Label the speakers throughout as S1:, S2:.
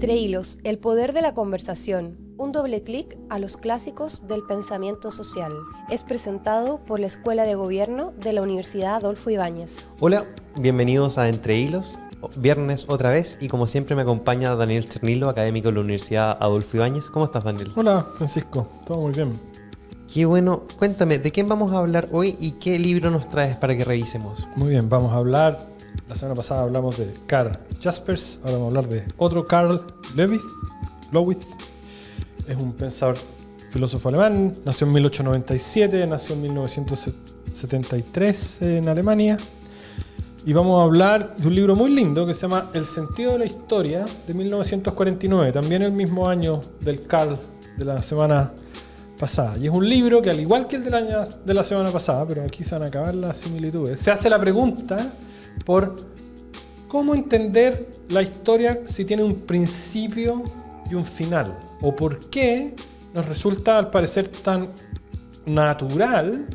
S1: Entre hilos, el poder de la conversación, un doble clic a los clásicos del pensamiento social. Es presentado por la Escuela de Gobierno de la Universidad Adolfo Ibáñez. Hola, bienvenidos a Entre hilos. Viernes otra vez y como siempre me acompaña Daniel Cernilo, académico de la Universidad Adolfo Ibáñez. ¿Cómo estás, Daniel? Hola, Francisco. Todo muy bien. Qué bueno. Cuéntame, ¿de quién vamos a hablar hoy y qué libro nos traes para que revisemos? Muy bien, vamos a hablar la semana pasada hablamos de Karl
S2: Jaspers, ahora vamos a hablar de otro Karl... Lewis. Lewith Es un pensador filósofo alemán, nació en 1897, nació en 1973 en Alemania. Y vamos a hablar de un libro muy lindo que se llama El sentido de la historia de 1949, también el mismo año del Karl... de la semana pasada. Y es un libro que al igual que el del año de la semana pasada, pero aquí se van a acabar las similitudes, se hace la pregunta por cómo entender la historia si tiene un principio y un final, o por qué nos resulta al parecer tan natural,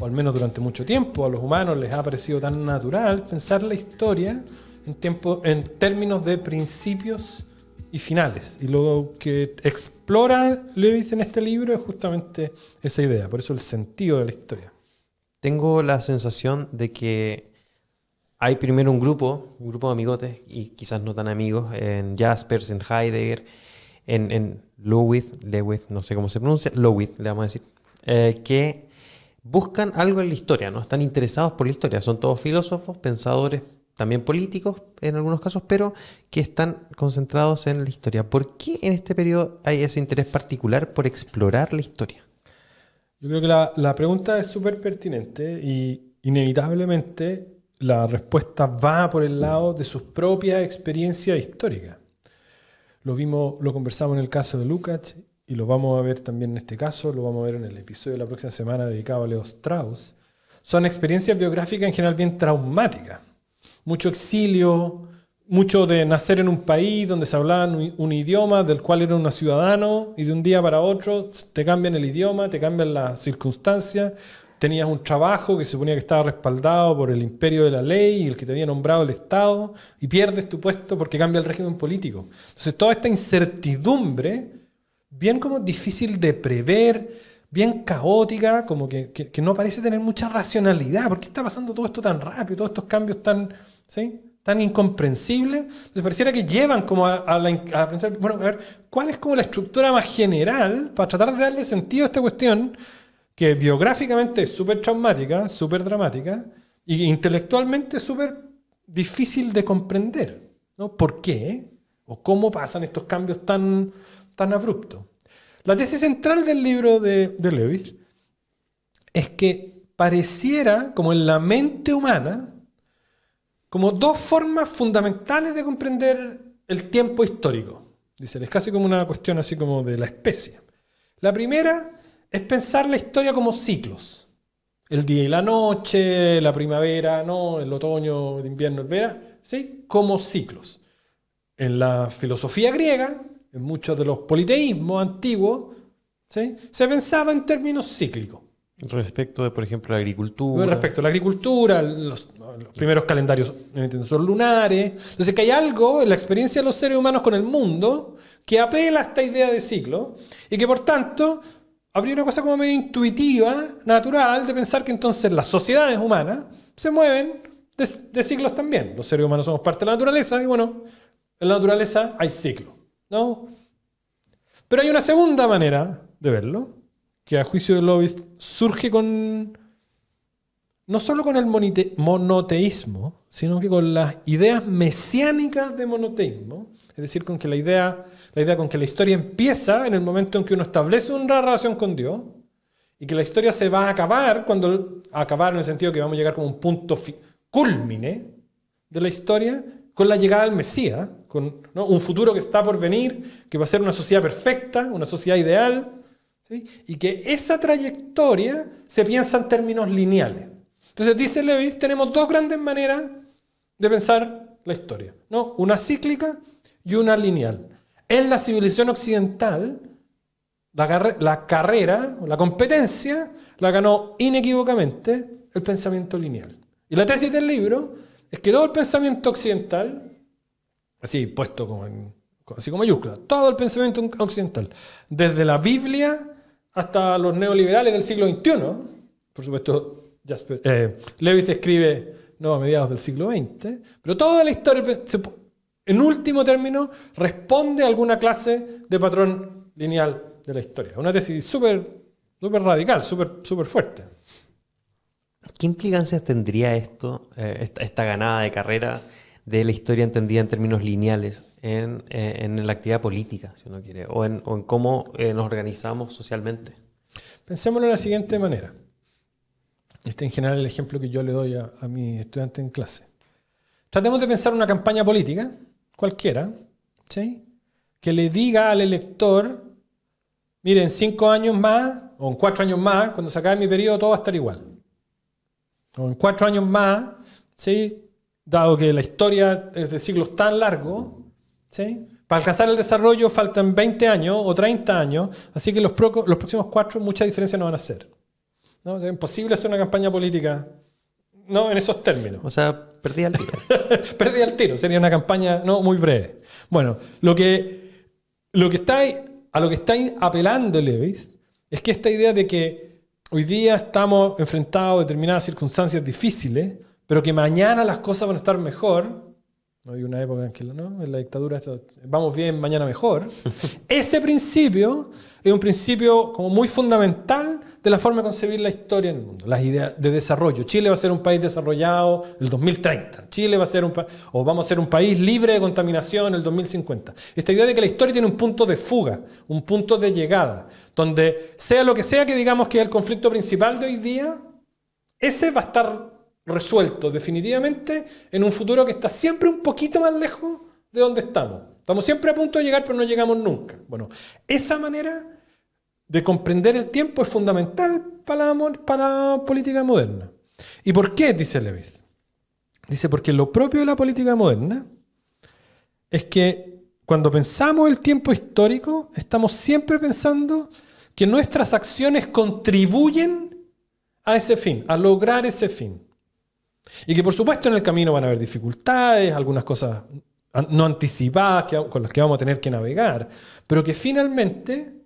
S2: o al menos durante mucho tiempo a los humanos les ha parecido tan natural pensar la historia en, términos de principios y finales. Y lo que explora
S1: Lewis en este libro es justamente esa idea, por eso el sentido de la historia. Tengo la sensación de que hay primero un grupo, un grupo de amigotes, y quizás no tan amigos, en Jaspers, en Heidegger, en, en Lowith, Lewith, no sé cómo se pronuncia, Lewith, le vamos a decir, eh, que buscan algo en la historia, ¿no? Están interesados por la historia, son todos filósofos, pensadores, también políticos en algunos casos, pero que están concentrados en la historia. ¿Por qué en este periodo hay ese interés particular por explorar la historia?
S2: Yo creo que la pregunta es súper pertinente y inevitablemente la respuesta va por el lado de sus propias experiencia histórica. Lo vimos, lo conversamos en el caso de Lukács y lo vamos a ver también en este caso, lo vamos a ver en el episodio de la próxima semana dedicado a Leo Strauss. Son experiencias biográficas en general bien traumáticas. Mucho exilio, mucho de nacer en un país donde se hablaba un, idioma del cual era un ciudadano y de un día para otro te cambian el idioma, te cambian las circunstancias, tenías un trabajo que se suponía que estaba respaldado por el imperio de la ley y el que te había nombrado el Estado, y pierdes tu puesto porque cambia el régimen político. Entonces, toda esta incertidumbre, bien como difícil de prever, bien caótica, como que, que, no parece tener mucha racionalidad. ¿Por qué está pasando todo esto tan rápido, todos estos cambios tan, ¿sí? tan incomprensibles? Entonces, pareciera que llevan como a, la, a pensar, bueno, a ver, ¿cuál es como la estructura más general para tratar de darle sentido a esta cuestión? que biográficamente es súper traumática, súper dramática, y e intelectualmente súper difícil de comprender. ¿no? ¿Por qué? ¿O cómo pasan estos cambios tan, tan abruptos? La tesis central del libro de, de Lewis es que pareciera como en la mente humana, como dos formas fundamentales de comprender el tiempo histórico. Dice, es casi como una cuestión así como de la especie. La primera es pensar la historia como ciclos. El día y la noche, la primavera, ¿no? el otoño, el invierno, el verano, ¿sí? como ciclos. En la filosofía griega, en muchos de los politeísmos antiguos, ¿sí? se pensaba en términos cíclicos.
S1: Respecto de, por ejemplo, la agricultura. Respecto
S2: a la agricultura, los, primeros calendarios son lunares. Entonces, que hay algo en la experiencia de los seres humanos con el mundo que apela a esta idea de ciclo y que, por tanto, habría una cosa como medio intuitiva, natural, de pensar que entonces las sociedades humanas se mueven de, ciclos también. Los seres humanos somos parte de la naturaleza y bueno, en la naturaleza hay ciclos, ¿no? Pero hay una segunda manera de verlo, que a juicio de Lobitz surge con no solo con el monoteísmo, sino que con las ideas mesiánicas de monoteísmo, es decir, con que la idea, la idea con que la historia empieza en el momento en que uno establece una relación con Dios y que la historia se va a acabar cuando a acabar en el sentido que vamos a llegar como un punto culmine de la historia con la llegada del Mesías, con un futuro que está por venir, que va a ser una sociedad perfecta, una sociedad ideal, ¿sí? y que esa trayectoria se piensa en términos lineales. Entonces dice Lewis, tenemos dos grandes maneras de pensar la historia, ¿no? una cíclica y una lineal. En la civilización occidental, la, carrera, la competencia, la ganó inequívocamente el pensamiento lineal. Y la tesis del libro es que todo el pensamiento occidental, así puesto como en, así como todo el pensamiento occidental, desde la Biblia hasta los neoliberales del siglo XXI, por supuesto, Jasper, eh, Lewis escribe no a mediados del siglo XX, pero toda la historia en último término, responde a alguna clase de patrón lineal de la historia. Una tesis súper radical, súper fuerte.
S1: ¿Qué implicancias tendría esto, eh, esta, ganada de carrera de la historia entendida en términos lineales en, eh, la actividad política, si uno quiere, o en, cómo eh, nos organizamos socialmente?
S2: Pensémoslo de la siguiente manera. Este en general el ejemplo que yo le doy a, a mi estudiante en clase. Tratemos de pensar una campaña política cualquiera, ¿sí? que le diga al elector, miren, cinco años más, o en cuatro años más, cuando se acabe mi periodo, todo va a estar igual. O en cuatro años más, ¿sí? dado que la historia es de siglos tan largo, para alcanzar el desarrollo faltan 20 años o 30 años, así que los, próximos cuatro mucha diferencia no van a hacer. ¿no? es imposible hacer una campaña política no en esos términos. O sea, Perdí el tiro. Perdí al tiro. Sería una campaña no muy breve. Bueno, lo que, lo que está, a lo que está apelando Levis es que esta idea de que hoy día estamos enfrentados a determinadas circunstancias difíciles, pero que mañana las cosas van a estar mejor. No hay una época en que en la dictadura esto, vamos bien, mañana mejor. Ese principio es un principio como muy fundamental de la forma de concebir la historia en el mundo, las ideas de desarrollo. Chile va a ser un país desarrollado el 2030, Chile va a ser un o vamos a ser un país libre de contaminación el 2050. Esta idea de que la historia tiene un punto de fuga, un punto de llegada, donde sea lo que sea que digamos que es el conflicto principal de hoy día, ese va a estar resuelto definitivamente en un futuro que está siempre un poquito más lejos de donde estamos. Estamos siempre a punto de llegar, pero no llegamos nunca. Bueno, esa manera de comprender el tiempo es fundamental para la, política moderna. ¿Y por qué? Dice Levitz. Dice, porque lo propio de la política moderna es que cuando pensamos el tiempo histórico, estamos siempre pensando que nuestras acciones contribuyen a ese fin, a lograr ese fin. Y que por supuesto en el camino van a haber dificultades, algunas cosas no anticipadas con las que vamos a tener que navegar, pero que finalmente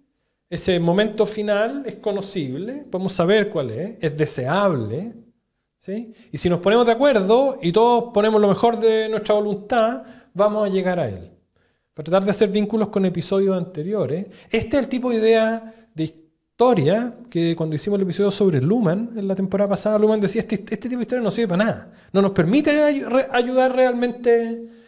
S2: ese momento final es conocible, podemos saber cuál es, es deseable. ¿sí? Y si nos ponemos de acuerdo y todos ponemos lo mejor de nuestra voluntad, vamos a llegar a él. Para tratar de hacer vínculos con episodios anteriores, este es el tipo de idea de historia que cuando hicimos el episodio sobre Luman en la temporada pasada, Luhmann decía, este, este tipo de historia no sirve para nada, no nos permite ayudar realmente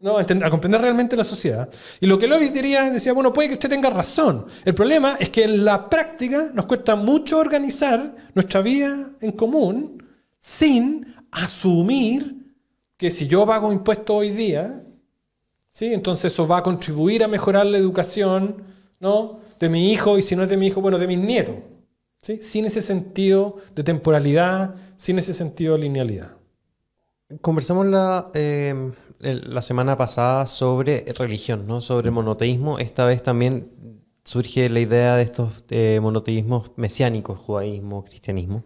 S2: no, a comprender realmente la sociedad. Y lo que Lobby diría, decía, bueno, puede que usted tenga razón. El problema es que en la práctica nos cuesta mucho organizar nuestra vida en común sin asumir que si yo pago impuestos hoy día, ¿sí? entonces eso va a contribuir a mejorar la educación ¿no? de mi hijo y si no es de mi hijo, bueno, de mis nietos. Sin ese sentido de temporalidad, sin
S1: ese sentido de linealidad. Conversamos la... Eh, la semana pasada sobre religión, ¿no? Sobre monoteísmo. Esta vez también surge la idea de estos eh, monoteísmos mesiánicos, judaísmo, cristianismo.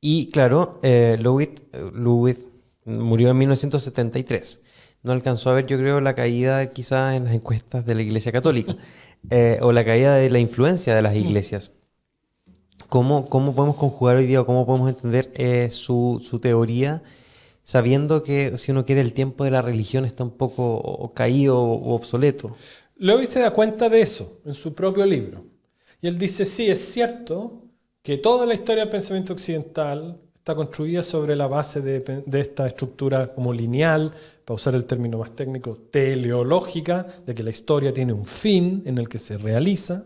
S1: Y claro, eh, Lewitt, murió en 1973. No alcanzó a ver, yo creo, la caída quizá en las encuestas de la Iglesia Católica eh, o la caída de la influencia de las iglesias. ¿Cómo, cómo podemos conjugar hoy día o cómo podemos entender eh, su, su teoría? sabiendo que si uno quiere el tiempo de la religión está un poco caído o obsoleto. Lewis se da cuenta de eso
S2: en su propio libro. Y él dice, sí, es cierto que toda la historia del pensamiento occidental está construida sobre la base de, esta estructura como lineal, para usar el término más técnico, teleológica, de que la historia tiene un fin en el que se realiza.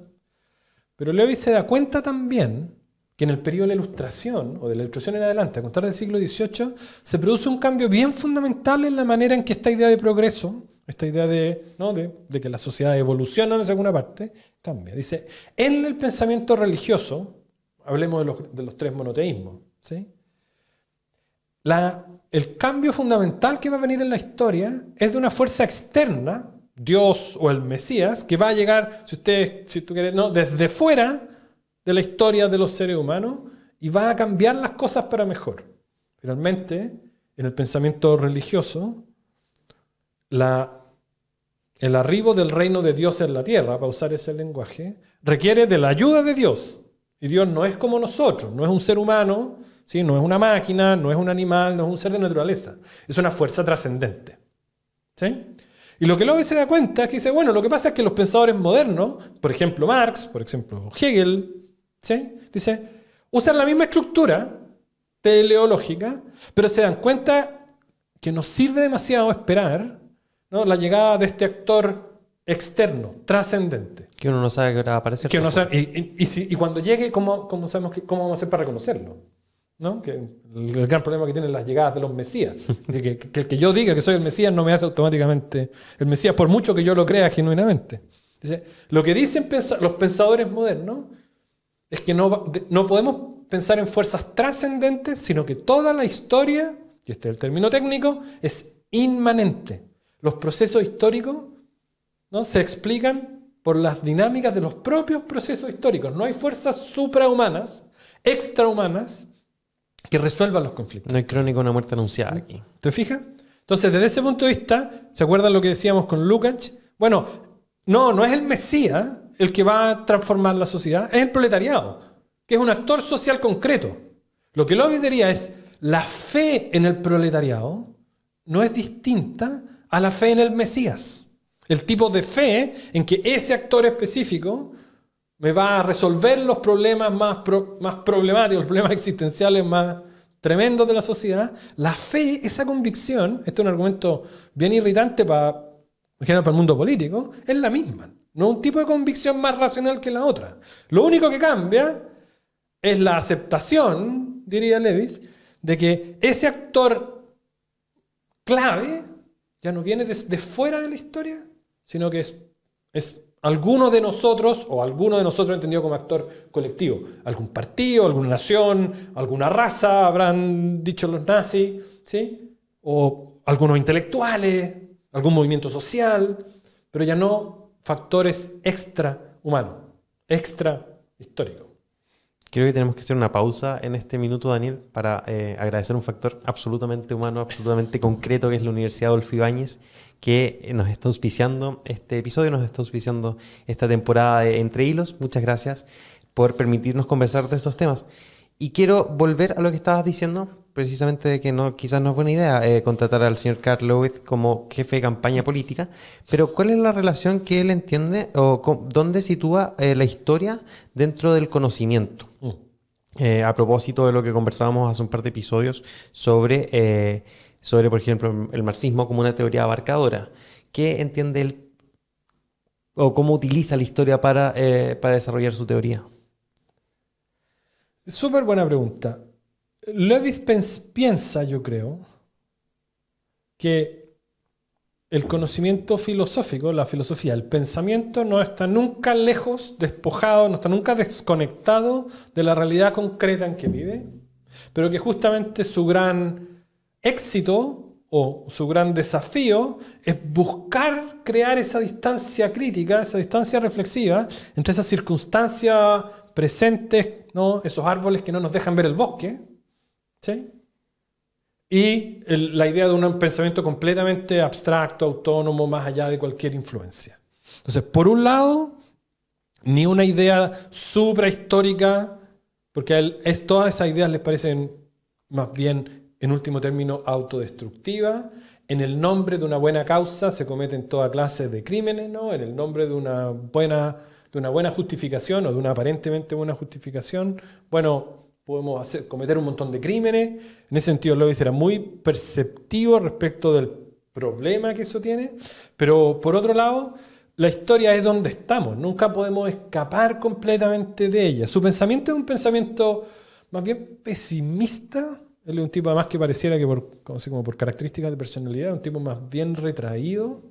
S2: Pero Lewis se da cuenta también que en el periodo de la Ilustración, o de la Ilustración en adelante, a contar del siglo XVIII, se produce un cambio bien fundamental en la manera en que esta idea de progreso, esta idea de, que la sociedad evoluciona en alguna parte, cambia. Dice, en el pensamiento religioso, hablemos de los, tres monoteísmos, ¿sí? La, el cambio fundamental que va a venir en la historia es de una fuerza externa, Dios o el Mesías, que va a llegar, si ustedes, si tú quieres, no, desde fuera de la historia de los seres humanos y va a cambiar las cosas para mejor. Finalmente, en el pensamiento religioso, la, el arribo del reino de Dios en la tierra, para usar ese lenguaje, requiere de la ayuda de Dios. Y Dios no es como nosotros, no es un ser humano, ¿sí? no es una máquina, no es un animal, no es un ser de naturaleza. Es una fuerza trascendente. ¿sí? Y lo que luego se da cuenta es que dice, bueno, lo que pasa es que los pensadores modernos, por ejemplo Marx, por ejemplo Hegel, Dice, usan la misma estructura teleológica, pero se dan cuenta que nos sirve demasiado esperar la llegada de este actor externo, trascendente.
S1: Que uno no sabe que va a aparecer. Que pues. sabe, y,
S2: y, cuando llegue, ¿cómo, cómo sabemos cómo vamos a hacer para reconocerlo? ¿No? el, gran problema que tienen las llegadas de los Mesías.
S1: que, el que yo diga que soy el
S2: Mesías no me hace automáticamente el Mesías, por mucho que yo lo crea genuinamente. Dice, lo que dicen los pensadores modernos es que no, podemos pensar en fuerzas trascendentes, sino que toda la historia, y este es el término técnico, es inmanente. Los procesos históricos ¿no? se explican por las dinámicas de los propios procesos históricos. No hay fuerzas suprahumanas, extrahumanas,
S1: que resuelvan los conflictos. No hay crónica una muerte anunciada aquí. ¿Te fijas? Entonces, desde ese
S2: punto de vista, ¿se acuerdan lo que decíamos con Lukács? Bueno, no, no es el Mesías, el que va a transformar la sociedad? Es el proletariado, que es un actor social concreto. Lo que Lobby diría es, la fe en el proletariado no es distinta a la fe en el Mesías. El tipo de fe en que ese actor específico me va a resolver los problemas más, problemáticos, los problemas existenciales más tremendos de la sociedad. La fe, esa convicción, este es un argumento bien irritante para, para el mundo político, es la misma. No un tipo de convicción más racional que la otra. Lo único que cambia es la aceptación, diría Levis, de que ese actor clave ya no viene desde fuera de la historia, sino que es, alguno de nosotros, o alguno de nosotros entendido como actor colectivo, algún partido, alguna nación, alguna raza, habrán dicho los nazis, ¿sí? o algunos intelectuales, algún movimiento social, pero ya no factores extra humanos, extra histórico.
S1: Creo que tenemos que hacer una pausa en este minuto, Daniel, para eh, agradecer un factor absolutamente humano, absolutamente concreto, que es la Universidad Adolfo Ibáñez, que eh, nos está auspiciando este episodio, nos está auspiciando esta temporada de Entre Hilos. Muchas gracias por permitirnos conversar de estos temas. Y quiero volver a lo que estabas diciendo, precisamente de que no, quizás no es buena idea eh, contratar al señor Carl Lewis como jefe de campaña política, pero ¿cuál es la relación que él entiende o dónde sitúa eh, la historia dentro del conocimiento? Mm. Eh, a propósito de lo que conversábamos hace un par de episodios sobre, sobre, por ejemplo, el marxismo como una teoría abarcadora. ¿Qué entiende él o cómo utiliza la historia para, para desarrollar su teoría? Súper buena pregunta.
S2: Lewis piensa, yo creo, que el conocimiento filosófico, la filosofía, el pensamiento no está nunca lejos, despojado, no está nunca desconectado de la realidad concreta en que vive, pero que justamente su gran éxito o su gran desafío es buscar crear esa distancia crítica, esa distancia reflexiva entre esa circunstancia presentes, ¿no? esos árboles que no nos dejan ver el bosque, y la idea de un pensamiento completamente abstracto, autónomo, más allá de cualquier influencia. Entonces, por un lado, ni una idea suprahistórica, porque a él, es, todas esas ideas les parecen más bien, en último término, autodestructivas. En el nombre de una buena causa se cometen toda clase de crímenes, ¿no? En el nombre de una buena de una buena justificación o de una aparentemente buena justificación, bueno, podemos hacer, cometer un montón de crímenes. En ese sentido, López era muy perceptivo respecto del problema que eso tiene, pero por otro lado, la historia es donde estamos, nunca podemos escapar completamente de ella. Su pensamiento es un pensamiento más bien pesimista él es un tipo más que pareciera que por, como, por características de personalidad, un tipo más bien retraído.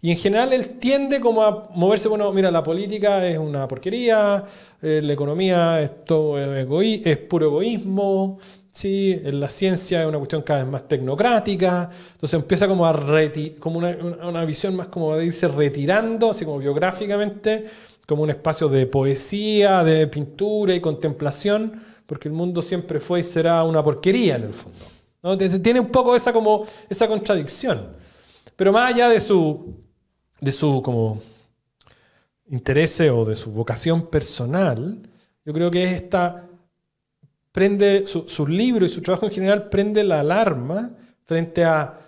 S2: Y en general él tiende como a moverse, bueno, mira, la política es una porquería, eh, la economía es, es puro egoísmo, ¿sí? Eh, la ciencia es una cuestión cada vez más tecnocrática, entonces empieza como, a como una, una, visión más como de irse retirando, así como biográficamente, como un espacio de poesía, de pintura y contemplación, porque el mundo siempre fue y será una porquería en el fondo. Tiene un poco esa, como, esa contradicción. Pero más allá de su, de su como interés o de su vocación personal, yo creo que esta prende su, libro y su trabajo en general prende la alarma frente a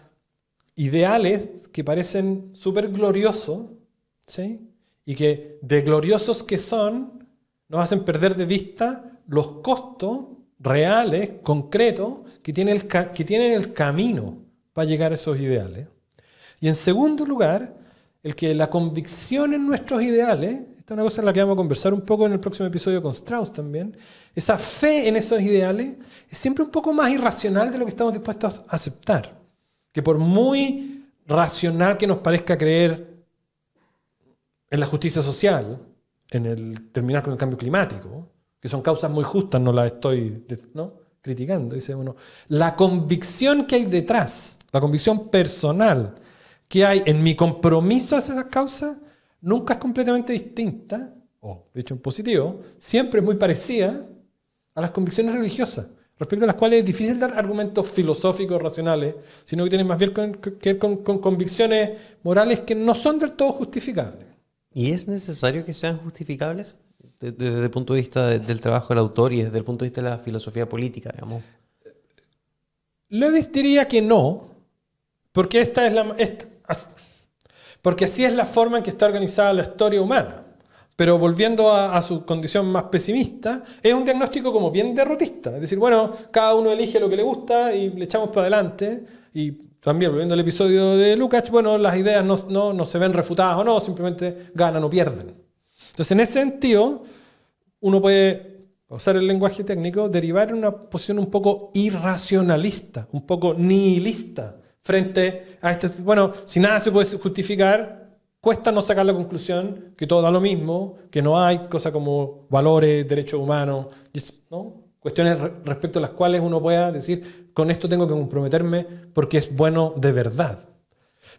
S2: ideales que parecen súper gloriosos, ¿sí? y que de gloriosos que son, nos hacen perder de vista los costos reales, concretos, que tiene, el, que tienen el camino para llegar a esos ideales. Y en segundo lugar, el que la convicción en nuestros ideales, esta es una cosa en la que vamos a conversar un poco en el próximo episodio con Strauss también, esa fe en esos ideales es siempre un poco más irracional de lo que estamos dispuestos a aceptar. Que por muy racional que nos parezca creer en la justicia social, en el terminar con el cambio climático, que son causas muy justas, no las estoy criticando. Dice uno, la convicción que hay detrás, la convicción personal que hay en mi compromiso hacia esas causas, nunca es completamente distinta, o de hecho en positivo, siempre es muy parecida a las convicciones religiosas, respecto a las cuales es difícil dar argumentos filosóficos, racionales, sino que tienen más bien que ver con convicciones morales que no son del todo justificables.
S1: ¿Y es necesario que sean justificables desde el punto de vista del trabajo del autor y desde el punto de vista de la filosofía política, digamos?
S2: Lewis diría que no, porque esta es la... porque así es la forma en que está organizada la historia humana. Pero volviendo a, a, su condición más pesimista, es un diagnóstico como bien derrotista. Es decir, bueno, cada uno elige lo que le gusta y le echamos para adelante. Y también volviendo al episodio de Lucas, bueno, las ideas no, no, no, se ven refutadas o no, simplemente ganan o pierden. Entonces, en ese sentido, uno puede usar el lenguaje técnico, derivar una posición un poco irracionalista, un poco nihilista, frente a este, bueno, si nada se puede justificar, cuesta no sacar la conclusión que todo da lo mismo, que no hay cosas como valores, derechos humanos, ¿no? cuestiones respecto a las cuales uno pueda decir, con esto tengo que comprometerme porque es bueno de verdad.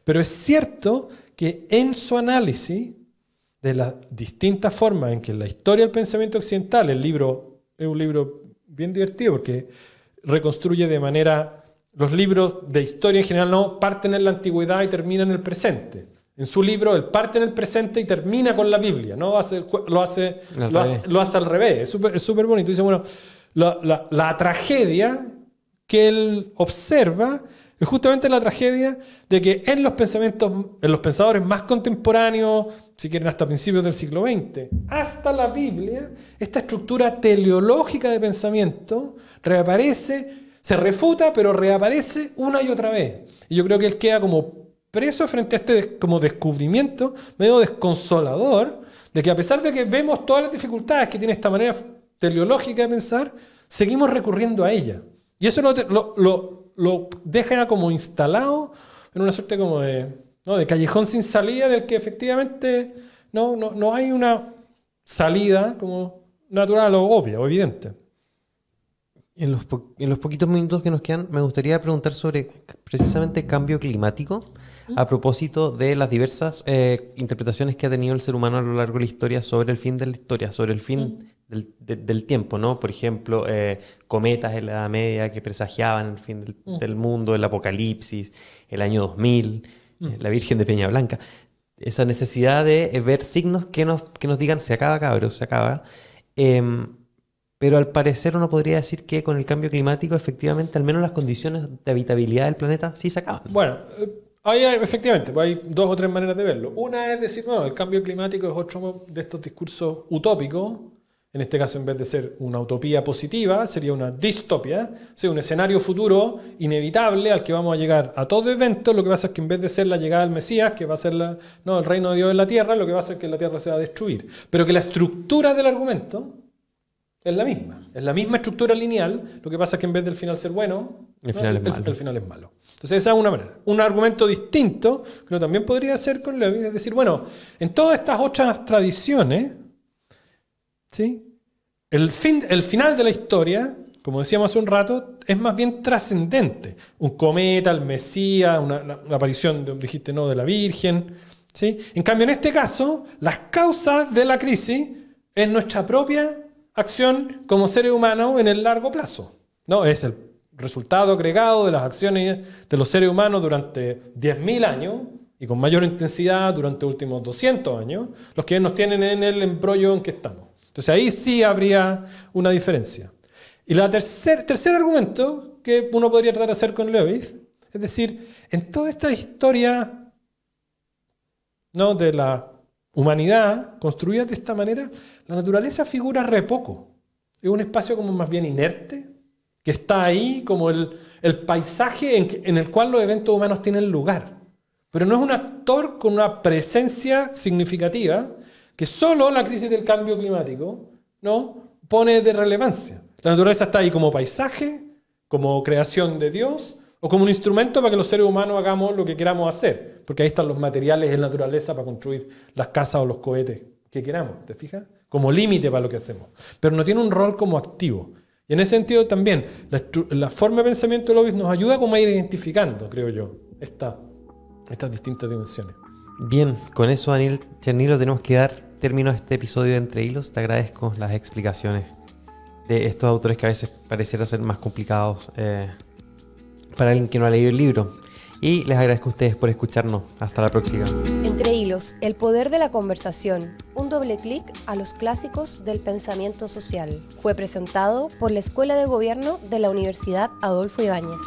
S2: Pero es cierto que en su análisis de las distintas formas en que la historia del pensamiento occidental, el libro es un libro bien divertido porque reconstruye de manera, los libros de historia en general no parten en la antigüedad y terminan en el presente. En su libro, él parte en el presente y termina con la Biblia, ¿no? lo, hace, lo, hace, lo, hace, al revés, es súper bonito. Dice, bueno, la, tragedia que él observa es justamente la tragedia de que en los pensamientos, en los pensadores más contemporáneos, si quieren hasta principios del siglo XX, hasta la Biblia, esta estructura teleológica de pensamiento reaparece, se refuta, pero reaparece una y otra vez. Y yo creo que él queda como preso frente a este como descubrimiento medio desconsolador de que a pesar de que vemos todas las dificultades que tiene esta manera teleológica de pensar, seguimos recurriendo a ella. Y eso lo, lo, deja como instalado en una suerte como de, ¿no? de callejón sin salida del que efectivamente no, no, hay una
S1: salida como natural o obvia o evidente. En los, poquitos minutos que nos quedan, me gustaría preguntar sobre precisamente cambio climático ¿Mm? a propósito de las diversas eh, interpretaciones que ha tenido el ser humano a lo largo de la historia sobre el fin de la historia, sobre el fin ¿Mm? del, tiempo, ¿no? Por ejemplo, eh, cometas en la Edad Media que presagiaban el fin del, mm. mundo, el apocalipsis, el año 2000, mm. eh, la Virgen de Peña Blanca. Esa necesidad de eh, ver signos que nos, nos digan se acaba, cabros, se acaba. Em, pero al parecer uno podría decir que con el cambio climático, efectivamente, al menos las condiciones de habitabilidad del planeta sí se acaban.
S2: Bueno, efectivamente, hay dos o tres maneras de verlo. Una es decir, no el cambio climático es otro de estos discursos utópicos en este caso en vez de ser una utopía positiva, sería una distopia, un escenario futuro inevitable al que vamos a llegar a todo evento, lo que pasa es que en vez de ser la llegada del Mesías, que va a ser el reino de Dios en la tierra, lo que va a ser que la tierra se va a destruir, pero que la estructura del argumento es la misma, es la misma estructura lineal, lo que pasa es que en vez del final ser bueno, el final, es, malo. El, Entonces esa es una manera. Un argumento distinto que también podría hacer con Levi es decir, bueno, en todas estas otras tradiciones, ¿sí? El, el final de la historia, como decíamos hace un rato, es más bien trascendente. Un cometa, el Mesías, una, aparición, dijiste, no, de la Virgen. ¿sí? En cambio, en este caso, las causas de la crisis es nuestra propia acción como seres humanos en el largo plazo. ¿no? Es el resultado agregado de las acciones de los seres humanos durante 10.000 años y con mayor intensidad durante los últimos 200 años, los que nos tienen en el embrollo en que estamos. Entonces ahí sí habría una diferencia. Y el tercer, argumento que uno podría tratar de hacer con Lewis, es decir, en toda esta historia ¿no? de la humanidad construida de esta manera, la naturaleza figura re poco. Es un espacio como más bien inerte, que está ahí como el, paisaje en, el cual los eventos humanos tienen lugar. Pero no es un actor con una presencia significativa, que solo la crisis del cambio climático no pone de relevancia. La naturaleza está ahí como paisaje, como creación de Dios o como un instrumento para que los seres humanos hagamos lo que queramos hacer, porque ahí están los materiales en la naturaleza para construir las casas o los cohetes que queramos, ¿te fijas? Como límite para lo que hacemos, pero no tiene un rol como activo. Y en ese sentido también, la, forma de pensamiento de Lovis nos ayuda como a ir identificando, creo yo, estas distintas dimensiones.
S1: Bien, con eso, Daniel Chernilo, tenemos que dar termino este episodio de Entre Hilos, te agradezco las explicaciones de estos autores que a veces pareciera ser más complicados eh, para alguien que no ha leído el libro. Y les agradezco a ustedes por escucharnos. Hasta la próxima. Entre Hilos, el poder de la conversación. Un doble clic a los clásicos del pensamiento social. Fue presentado por la Escuela de Gobierno de la Universidad Adolfo Ibáñez.